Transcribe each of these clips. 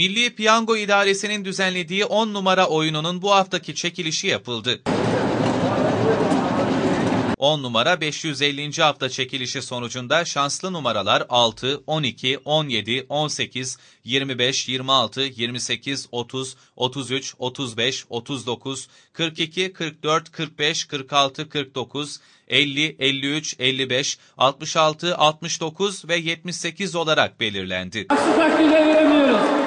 Milli Piyango İdaresi'nin düzenlediği 10 numara oyununun bu haftaki çekilişi yapıldı. 10 numara 550. hafta çekilişi sonucunda şanslı numaralar 6, 12, 17, 18, 25, 26, 28, 30, 33, 35, 39, 42, 44, 45, 46, 49, 50, 53, 55, 66, 69 ve 78 olarak belirlendi. Aksi takdirde veremiyoruz.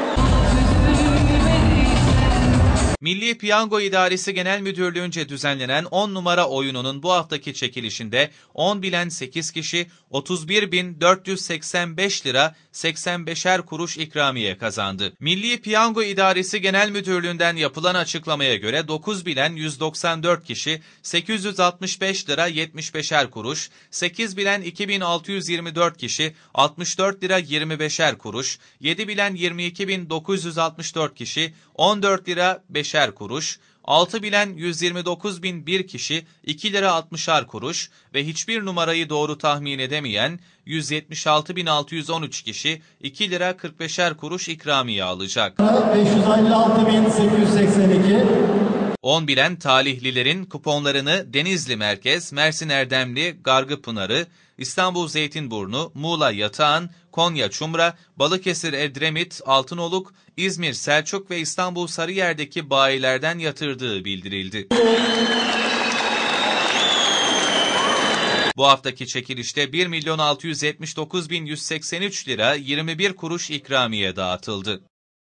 Milli Piyango İdaresi Genel Müdürlüğü'nce düzenlenen 10 numara oyununun bu haftaki çekilişinde 10 bilen 8 kişi 31.485 lira 85'er kuruş ikramiye kazandı. Milli Piyango İdaresi Genel Müdürlüğü'nden yapılan açıklamaya göre 9 bilen 194 kişi 865 lira 75'er kuruş, 8 bilen 2624 kişi 64 lira 25'er kuruş, 7 bilen 22.964 kişi 14 lira 5 75'er kuruş, altı bilen 129.001 kişi 2 lira 60'ar kuruş ve hiçbir numarayı doğru tahmin edemeyen 176.613 kişi 2 lira 45'er kuruş ikramiye alacak. 556.882 10 bilen talihlilerin kuponlarını Denizli Merkez, Mersin Erdemli, Gargı Pınarı, İstanbul Zeytinburnu, Muğla Yatağan, Konya Çumra, Balıkesir Edremit, Altınoluk, İzmir Selçuk ve İstanbul Sarıyer'deki bayilerden yatırdığı bildirildi. Bu haftaki çekilişte 1 milyon 679 bin 183 lira 21 kuruş ikramiye dağıtıldı.